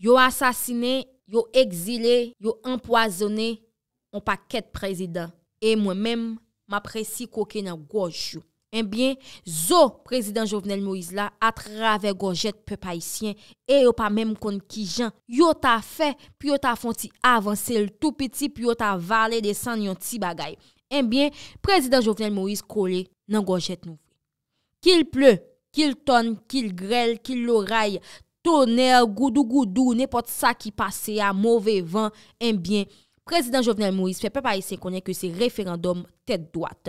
Yo asasine, yo ekzile, yo empoazone, yo pa ket prezident. E mwen men, ma presi koke nan goj yo. En eh bien, zo prezident Jovenel Moïse la, atrave gojet pe pa isyen, e yo pa men kon ki jan. Yo ta fe, pi yo ta fon ti avanse l tout piti, pi yo ta vale desan yon ti bagay. En eh bien, prezident Jovenel Moïse kole nan gojet nou. Kil ple, kil ton, kil grelle, kil loraille, Tonè, goudou goudou, nè pot sa ki pase a mouvè van, enbyen, eh prezident Jovenel Moïse fè pe pa yisè konè ke se referandom tèt doat.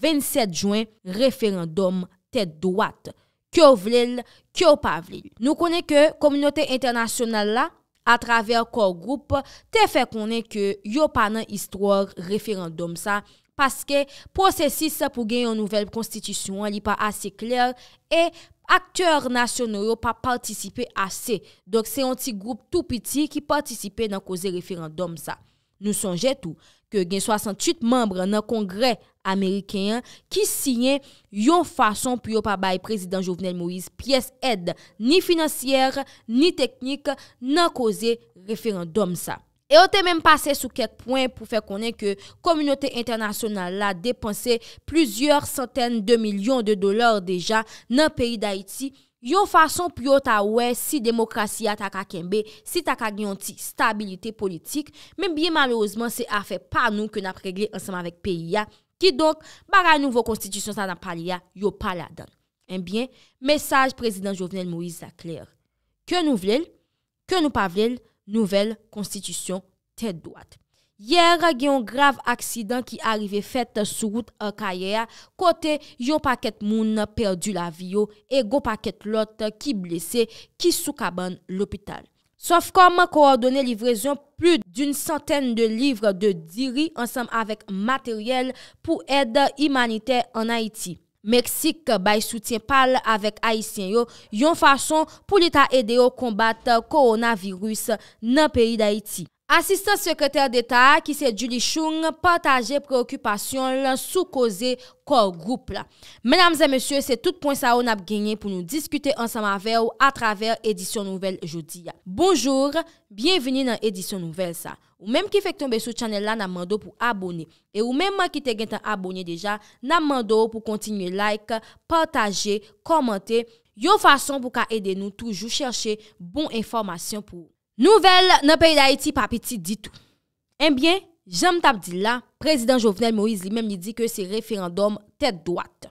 27 Jouen, referandom tèt doat. Kyo vlèl, kyo pa vlèl. Nou konè ke, kominote internasyonal la, a traver kor group, te fè konè ke yo pa nan istwar referandom sa, paske, prosesi sa pou gen yon nouvel konstitisyon, li pa asè kler, e prosesi, akteur nasyon yo pa partisipe ase, dok se yon ti group tou piti ki partisipe nan koze referendum sa. Nou sonje tou ke gen 68 membre nan kongre Amerikeyan ki sine yon fason pou yo pa baye prezident Jovenel Moise piyes ed ni finansyer ni teknik nan koze referendum sa. E o te menm pase sou ket pouen pou fe konen ke Komunote Internasyonal la depanse Plüzyor centen de milyon de dolar deja Nan peyi da iti Yo fason pou yo ta we si demokrasya ta ka kenbe Si ta ka ganyanti stabilite politik Menbyen malouzman se a fe pa nou Ke nan pregle ansanman vek peyi ya Ki donk bagay nouvo konstitusyon sa nan pali ya Yo pala dan Enbyen, eh mesaj prezident Jovenel Moïse la kler Ke nou vlel, ke nou pa vlel Nouvel konstitisyon te doat. Yer gen yon grav aksidan ki arive fet soukout kaye ya kote yon paket moun perdu la vyo e go paket lot ki blese ki soukaban lopital. Sof kom ko ordone livrezyon plus d'une santen de livre de diri ansam avek materyel pou ed imanite en Haiti. Meksik bay soutien pal avèk Aisyen yo yon fason pou lita ede yo kombat koronavirus nan peyi d'Aiti. Asistant sekretèr d'Etat, ki se Juli Choung, partaje preokupasyon lan soukoze kor group la. Menam zè mèsyè, se tout point sa ou nan ap genye pou nou diskute ansama ve ou a traver edisyon nouvel joudi ya. Bonjour, bienveni nan edisyon nouvel sa. Ou mèm ki fek ton besou chanel la nan mando pou abone. E ou mèm man ki te gen te abone deja, nan mando pou kontinye like, partaje, komante. Yo fason pou ka ede nou toujou chershe bon informasyon pou ou. Nouvel nan pey la eti papeti ditou. Enbyen, eh jam tab di la, prezident Jovenel Moïse li mem li di ke se referandom tet doate.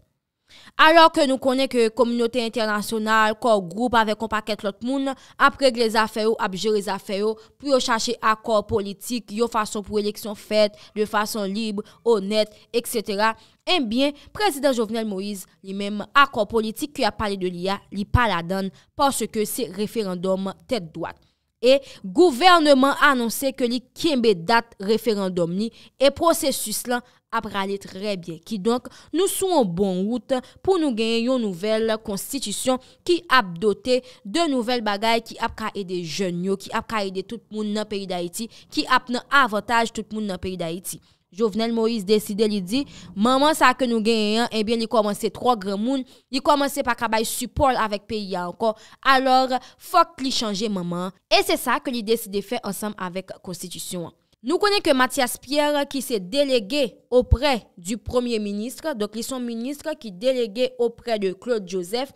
Alors ke nou konen ke komunote internasyonal, kor groupe ave kompaket lot moun, apreg les afeyo, abjere les afeyo, pou yo chache akor politik, yo fason pou eleksyon fet, yo fason libe, onet, etc. Enbyen, eh prezident Jovenel Moïse li mem akor politik ki a pale de li ya, li pala dan, parce ke se referandom tet doate. E gouvernement anonsè ke li kimbe dat referandom ni e prosesus lan ap ralè trè bie ki donk nou sou an bon wout pou nou genye yon nouvel konstitisyon ki ap dotè de nouvel bagay ki ap ka ede jenyo, ki ap ka ede tout moun nan peri da iti, ki ap nan avantage tout moun nan peri da iti. Jovenel Moïse deside li di, maman sa ke nou genyen, enbyen li komanse 3 gremoun, li komanse pa kabay support avèk PIA ankon, alor fok li chanje maman. E se sa ke li deside fe ansam avèk konstitusyon. Nou konen ke Mathias Pierre ki se delege opre du premier ministre, donk li son ministre ki delege opre de Claude Joseph,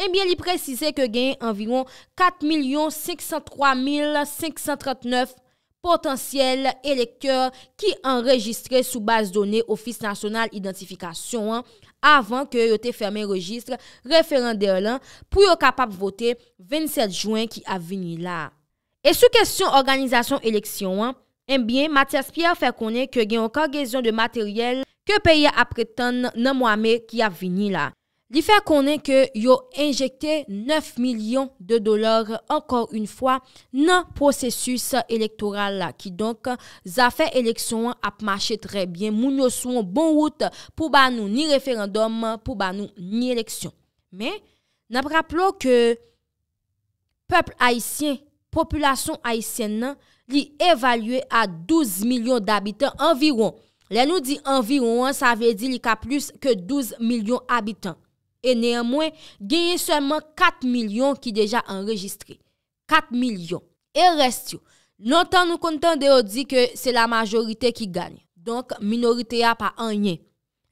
enbyen li prezise ke genyen anviron 4.503.539 moun. Potensyel elektor ki an registre sou base donen ofis nasyonal identifikasyon an avan ke yote ferme registre referan derlan pou yo kapap vote 27 Jouen ki avini la. E sou kesyon organizasyon eleksyon an, enbyen eh Matias Pierre fè konen ke gen an ka gezyon de materyel ke peye apretan nan mwame ki avini la. Li fè konen ke yo injekte 9 milyon de dolar ankon un fwa nan prosesus elektoral la ki donk zafè eleksyon ap mache trebyen moun yo sou an bon wout pou ban nou ni referandom pou ban nou ni eleksyon. Men, nan praplo ke pepl aisyen, populasyon aisyen nan li evalue a 12 milyon d'abitant anvyon. Le nou di anvyon an, sa ve di li ka plus ke 12 milyon abitant. Non. E neanmwen, genye seman 4 milyon ki deja enregistre. 4 milyon. E rest yo. Non tan nou kontan de yo di ke se la majorite ki gagne. Donk minorite ya pa anyen.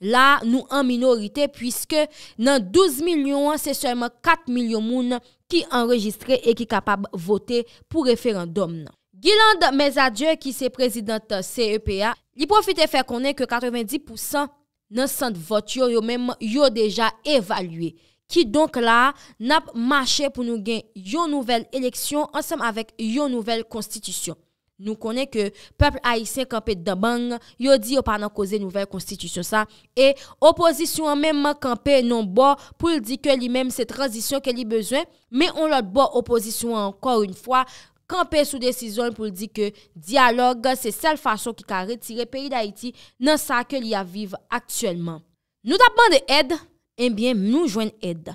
La nou an minorite pwiske nan 12 milyon se seman 4 milyon moun ki enregistre e ki kapab vote pou referendum nan. Giland Mezadje ki se prezidenta CEPA, li profite fe konen ke 90%. nan sante vot yo yo menm yo deja evalue. Ki donk la nap mache pou nou gen yo nouvel eleksyon ansenm avèk yo nouvel konstitusyon. Nou konen ke pepl a isen kampe dabang yo di yo panan koze nouvel konstitusyon sa e oposisyon menm ma kampe non bo pou li di ke li menm se transisyon ke li bezwen me on lot bo oposisyon ankor un fwa Kampè sou desi zon pou li di ke diyalogue se sel fason ki ka retire peyi da Haiti nan sa ke li aviv aktuelman. Nou tapman de ed, eh enbyen nou jwen ed.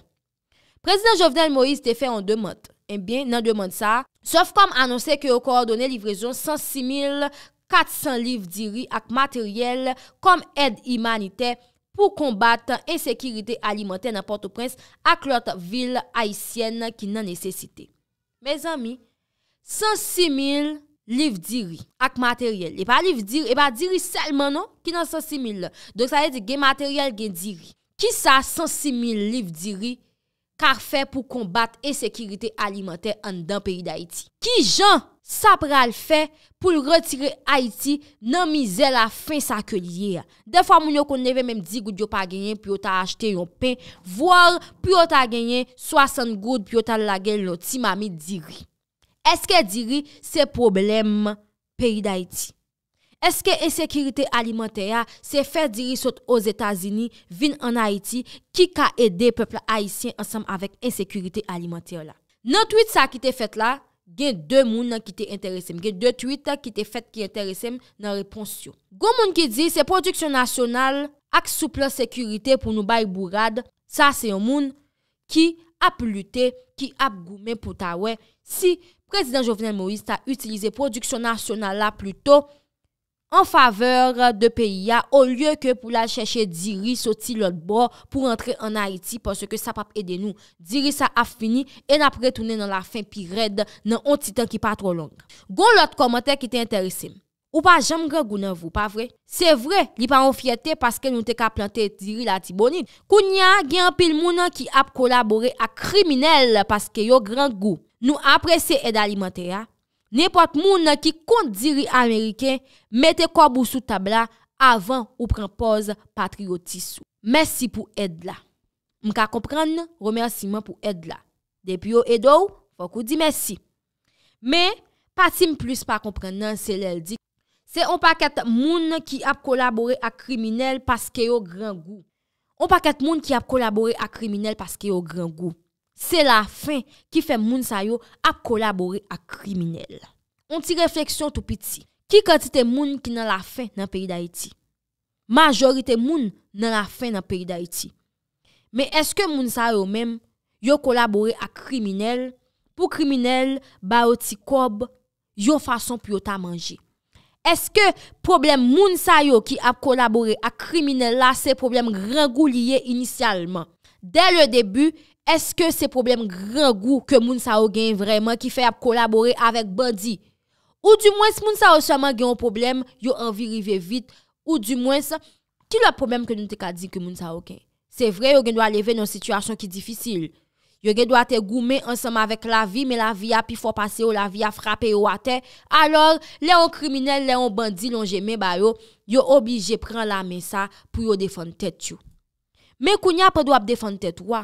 Prezident Jovenel Moïse te fè an demant. Enbyen eh nan demant sa sof kom anonsè ke yo ko ordonè livrezon 106.400 liv diri ak materyel kom ed imanite pou kombat ensekirite alimentè nan Port-au-Prince ak lot vil haisyen ki nan nesesite. Mez ami, 106.000 liv diri ak materyel. E pa liv diri, e pa diri selmanon ki nan 106.000 la. Donk sa yè di gen materyel gen diri. Ki sa 106.000 liv diri kar fe pou kombat e sekiritè alimentè an dan peri d'Haïti? Ki jan sa pral fe pou l'retire Haïti nan mizè la fin sa kèlye? De fwa moun yo kon neve menm di gout yo pa genyen pi yo ta achete yon pen, voar pi yo ta genyen 60 gout pi yo ta lage lò ti mami diri. Eske diri se problem peyi da Haiti? Eske ensekiritè alimentè ya se fè diri sot o Zetazini vin an Haiti ki ka ede peple Haitien ansam avèk ensekiritè alimentè ya la? Nan tweet sa ki te fèt la, gen dè moun nan ki te enteresem. Gen dè tweet ki te fèt ki enteresem nan reponsyon. Gon moun ki di se produksyon nasyonal ak souple sekiritè pou nou bayi bourad, sa se yon moun ki apres. ap lute ki ap goumen pou tawe si prezident Jovenel Moïse ta utilize produksyon nasyonal la pluto an faveur de PIA ou lye ke pou la chèche Diri soti lòt bo pou rentre an Haiti porsè ke sa pap ede nou. Diri sa ap fini en ap retounen nan la fin pi red nan an titan ki pa tro long. Gon lòt komante ki te interese. Ou pa jam gran gou nan vou, pa vre? Se vre, li pa an fiyete paske nou te ka plante diri la tibonin. Kou nya gen pil mounan ki ap kolabore ak kriminel paske yo gran gou. Nou aprese ed alimenter ya, ne pot mounan ki kont diri Ameriken mete kobou sou tabla avan ou pren pose patriotisou. Mersi pou ed la. M ka kompren remersi man pou ed la. Depi yo ed ou, fokou di mersi. Me, pati m plis pa kompren nan se lel di Se on pa ket moun ki ap kolabore ak kriminel paske yo gran gou. On pa ket moun ki ap kolabore ak kriminel paske yo gran gou. Se la fin ki fe moun sa yo ap kolabore ak kriminel. On ti refleksyon tou piti. Ki kati te moun ki nan la fin nan peri da iti? Majorite moun nan la fin nan peri da iti. Me eske moun sa yo menm yo kolabore ak kriminel pou kriminel ba oti kob yo fason pou yo ta manje? Eske problem moun sa yo ki ap kolabore a krimine la se problem grangou liye inisyalman? Dey le debu, eske se problem grangou ke moun sa yo gen vreman ki fe ap kolabore avek bandi? Ou du mwens moun sa yo chaman gen yon problem yo anvi rive vit? Ou du mwens, ki la problem ke nou te ka di ke moun sa yo gen? Se vre yo gen do a leve nou situasyon ki difisil? Yo gen dwa te goume ansam avek la vi, me la vi api fwa pase yo, la vi api frape yo a te, alor leon krimine, leon bandi, lon jeme ba yo, yo obije pren la mesa pou yo defon tet yo. Men kounya pa dwa api defon tet wwa?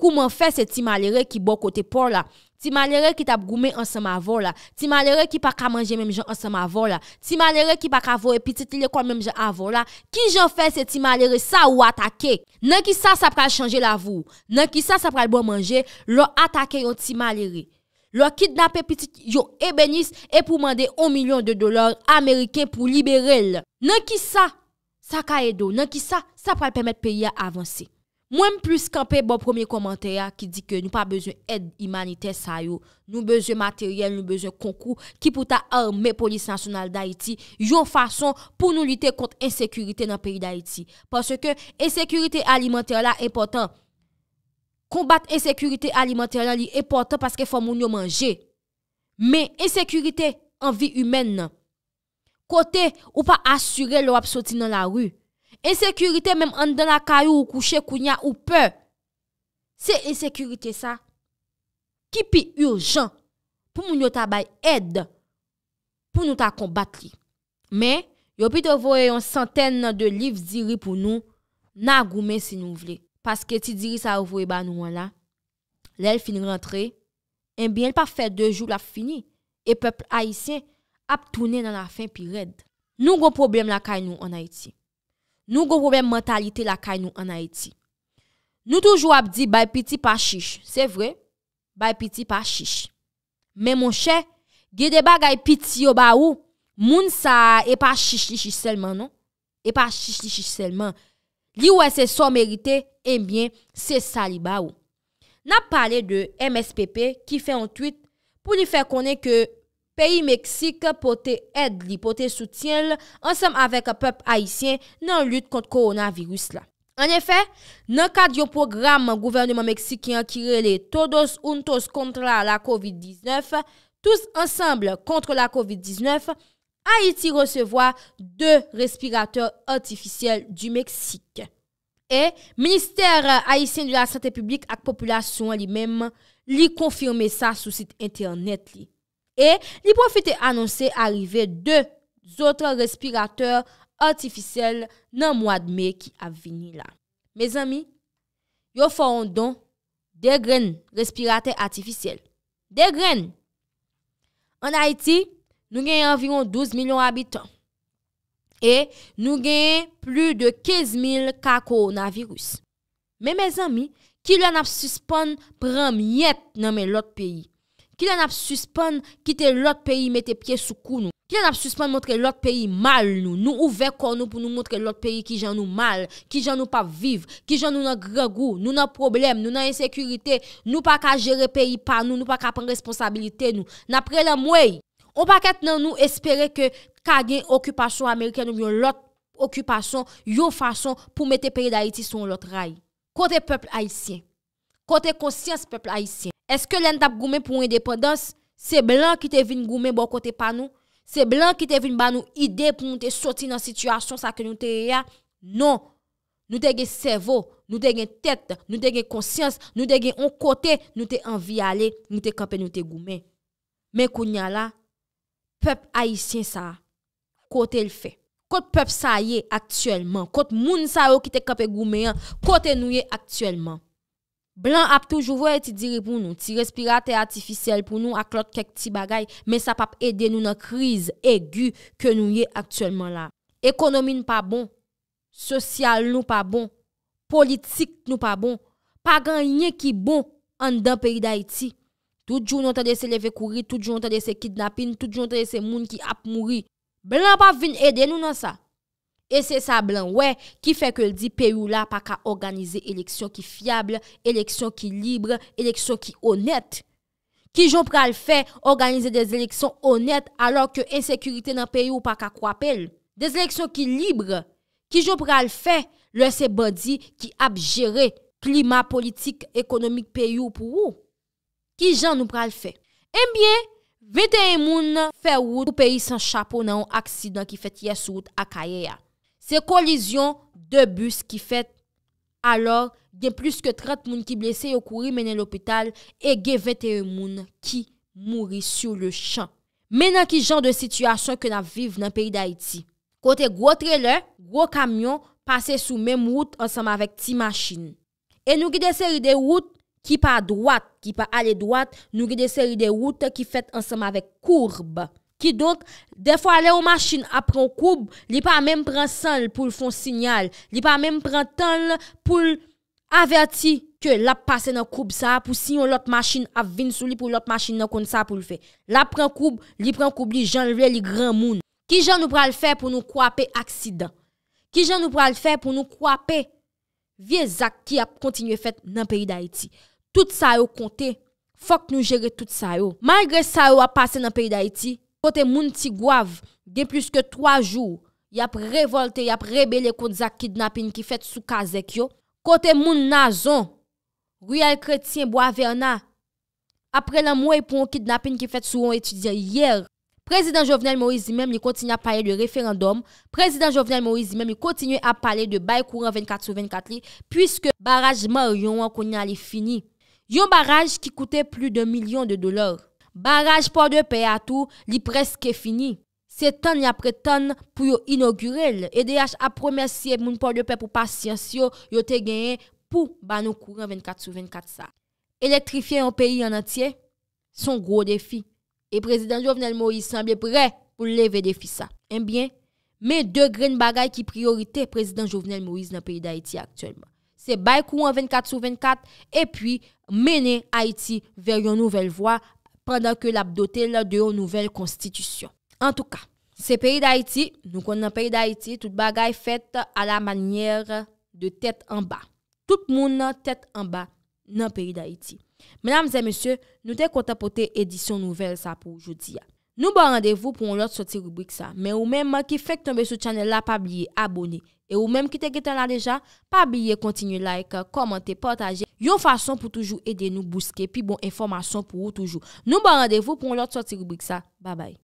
Kouman fè se ti malere ki bo kote por la? Ti malere ki tap goume ansan ma vor la? Ti malere ki pa ka manje menm jan ansan ma vor la? Ti malere ki pa ka vor epiti tile kwa menm jan avor la? Ki jan fè se ti malere sa ou atake? Nan ki sa sa pral chanje la vou? Nan ki sa sa pral bo manje? Lo atake yon ti malere. Lo kit na pe pitik yo ebenis e pou mande 1 milyon de dolar Ameriken pou libere l. Nan ki sa sa ka e do? Nan ki sa sa pral pemet peye avansi? Mwenm plus kampè bon premier komantè ya ki di ke nou pa bezon ed imanite sa yo. Nou bezon materyel, nou bezon konkou ki pou ta arme polis nasyonal da iti. Yon fason pou nou lite kont ensekurite nan peyi da iti. Parce ke ensekurite alimentè la important. Kombat ensekurite alimentè la li important parce ke fò moun yo manje. Men ensekurite an vi ymen nan. Kote ou pa asyre lou ap soti nan la ru. Ensekurite menm an dan la kayou ou kouche kounya ou pe. Se ensekurite sa. Ki pi urjan pou moun yo tabay ed. Pou nou ta konbat li. Men, yo pi te vwe yon santen nan de liv ziri pou nou. Na goumen si nou vle. Paske ti ziri sa vwe ba nou an la. Le l fin rentre. En bi el pa fe de joul ap fini. E pepl haisyen ap toune nan la fin pi red. Nou goun problem la kay nou an Haiti. Nou gwo problem mentalite la kay nou anayeti. Nou toujou ap di bay piti pa chiche. Se vre, bay piti pa chiche. Men monshe, gede bagay piti yo ba ou, moun sa epa chiche li chiche selman, non? Epa chiche li chiche selman. Li ou ese son merite, e mbyen, se sali ba ou. Nap pale de MSPP ki fe an tweet pou li fe konen ke peyi Meksik pote ed li, pote soutyen li, ansam avek pep Haitien nan lute kont koronavirus la. An efè, nan kade yo program gouvernement Meksikian ki rele todos un tos kontra la COVID-19, tous ansamble kontra la COVID-19, Haiti resevoa de respirateur artificiel du Meksik. E, Ministère Haitien de la Santé Publique ak Population li men, li konfirme sa sou site internet li. E li profite annonse arive de zotre respirateur artificel nan mwad me ki ap vini la. Me zami, yo fawon don de gren respirateur artificel. De gren! An Haiti, nou genye anviron 12 milyon abitan. E nou genye plu de 15 mil ka koronavirus. Me zami, ki lan ap suspon prem yet nan men lot peyi. Ki la nap suspon kite lot peyi mette pye sou kou nou? Ki la nap suspon montre lot peyi mal nou? Nou ouvek kon nou pou nou montre lot peyi ki jan nou mal, ki jan nou pa viv, ki jan nou nan gre gou, nou nan problem, nou nan insekurite, nou pa ka jere peyi pa nou, nou pa ka pen responsabilite nou. Napre la mwey. Ou pa ket nan nou espere ke kage okupasyon Amerike nou vyo lot okupasyon yo fasyon pou mette peyi da Haiti son lot ray. Kote pepl Haitien. Kote konsyans peple haisyen. Eske len tap goumen pou yon independans? Se blan ki te vin goumen bon kote panou? Se blan ki te vin banou ide pou moun te soti nan sityasyon sa ke nou te eya? Non. Nou te gen servo, nou te gen tet, nou te gen konsyans, nou te gen on kote, nou te envi ale, nou te kope nou te goumen. Men kou nyan la, peple haisyen sa, kote l fe. Kote peple sa ye aktyelman, kote moun sa yo ki te kope goumen, kote nou ye aktyelman. Blan ap toujou voye ti diri pou nou, ti respira te atifisyele pou nou ak lot kek ti bagay, men sa pap ede nou nan kriz egu ke nou ye aktuelman la. Ekonomi nou pa bon, sosyal nou pa bon, politik nou pa bon, pa ganyen ki bon an dan peri da iti. Tout jou nou ta dese leve kouri, tout jou nou ta dese kidnapin, tout jou nou ta dese moun ki ap mouri. Blan pa vin ede nou nan sa. E se sa blan wè, ki fè ke l di peyou la pa ka organize eleksyon ki fiable, eleksyon ki libre, eleksyon ki honet. Ki joun pral fè organize dez eleksyon honet alò ke ensekürite nan peyou pa ka kwa apel? Dez eleksyon ki libre, ki joun pral fè lè se bandi ki ap jere klima politik ekonomik peyou pou wou? Ki joun nou pral fè? E mbyè, 21 moun fè wout pou peyi san chapou nan yon aksidant ki fèt yes wout akaye ya. Se kolizyon de bus ki fet, alor gen plus ke 30 moun ki blese yo kouri menen l'opital e gen 21 moun ki mouri sou le chan. Menan ki jan de sityasyon ke nan vive nan peyi d'Haïti. Kote gwo trele, gwo kamyon, pase sou mem wout ansam avèk ti machin. E nou ki deseri de wout ki pa adwat, ki pa ale dwat, nou ki deseri de wout ki fet ansam avèk kourb. Ki donk, de fwa le ou machin ap pran koub, li pa mèm pran san l pou l fon sinyal. Li pa mèm pran tan l pou l averti ke l ap pase nan koub sa ap ou si yon lot machin ap vin sou li pou lot machin nan kon sa ap pou l fe. Lap pran koub, li pran koub li jan l vre li gran moun. Ki jan nou pran l fe pou nou kwape aksidan. Ki jan nou pran l fe pou nou kwape vie zak ki ap kontinye fet nan peyi da iti. Tout sa yo konte, fok nou jere tout sa yo. Kote moun tigwav, gen plus ke 3 jou, yap revolte, yap rebele kon zak kidnapin ki fet sou kazek yo. Kote moun nazon, rüyal kretien bo avè anna, apre la mou e pou an kidnapin ki fet sou an etudyan yèr. Prezident Jovenel Moïse imèm ni kontinye ap pale de referandom, prezident Jovenel Moïse imèm ni kontinye ap pale de baykouran 24-24 li, pwiske baraj mè yon wakon yon alifini. Yon baraj ki koute plu de milyon de dolar. Baraj por de pe atou, li preske fini. Se ton y apre ton pou yo inaugurel, e deyache ap promersye moun por de pe pou pasyans yo, yo te genye pou ba nou kouren 24 sou 24 sa. Elektrifyen yon peyi an antye, son gro defi. E prezident Jovenel Moïse sanbe pre pou leve defi sa. Enbyen, eh me de grene bagay ki priorite prezident Jovenel Moïse nan peyi d'Haïti aktuelman. Se bay kouren 24 sou 24, e pi mene Haïti ver yon nouvel vwa, pandan ke lap dotel de yo nouvel konstitusyon. En tou ka, se peyi d'Haïti, nou kon nan peyi d'Haïti, tout bagay fèt a la manyer de tèt an ba. Tout moun nan tèt an ba nan peyi d'Haïti. Menam zè mèsyè, nou te konta pote edisyon nouvel sa pou jodi ya. Nou ba randevou pou on lot soti rubrik sa. Men ou menman ki fek tombe sou chanel la pa blye abone. E ou menm ki te getan la deja, pa blye kontinu like, komante, potaje. Yon fason pou toujou ede nou buske, pi bon informasyon pou ou toujou. Nou ba randevou pou on lot soti rubrik sa. Ba bay.